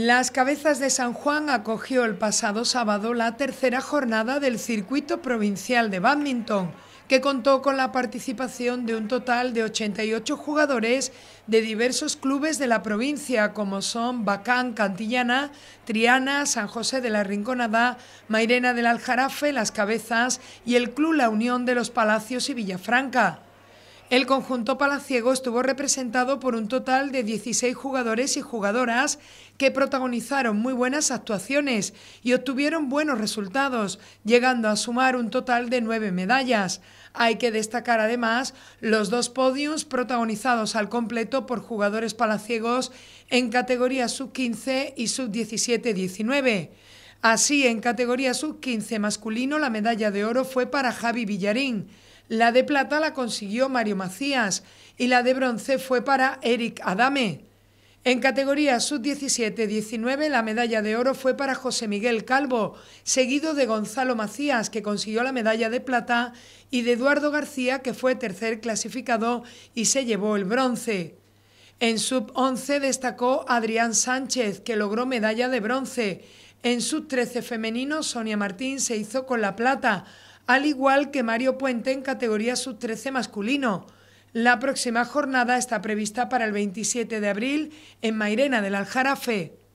Las Cabezas de San Juan acogió el pasado sábado la tercera jornada del circuito provincial de badminton, que contó con la participación de un total de 88 jugadores de diversos clubes de la provincia, como son Bacán, Cantillana, Triana, San José de la Rinconada, Mairena del Aljarafe, Las Cabezas y el Club La Unión de los Palacios y Villafranca. El conjunto palaciego estuvo representado por un total de 16 jugadores y jugadoras que protagonizaron muy buenas actuaciones y obtuvieron buenos resultados, llegando a sumar un total de nueve medallas. Hay que destacar además los dos podios protagonizados al completo por jugadores palaciegos en categoría sub-15 y sub-17-19. Así, en categoría sub-15 masculino, la medalla de oro fue para Javi Villarín. La de plata la consiguió Mario Macías y la de bronce fue para Eric Adame. En categoría sub-17-19 la medalla de oro fue para José Miguel Calvo, seguido de Gonzalo Macías, que consiguió la medalla de plata, y de Eduardo García, que fue tercer clasificado y se llevó el bronce. En sub-11 destacó Adrián Sánchez, que logró medalla de bronce. En sub-13 femenino, Sonia Martín se hizo con la plata, al igual que Mario Puente en categoría sub-13 masculino. La próxima jornada está prevista para el 27 de abril en Mairena del Aljarafe.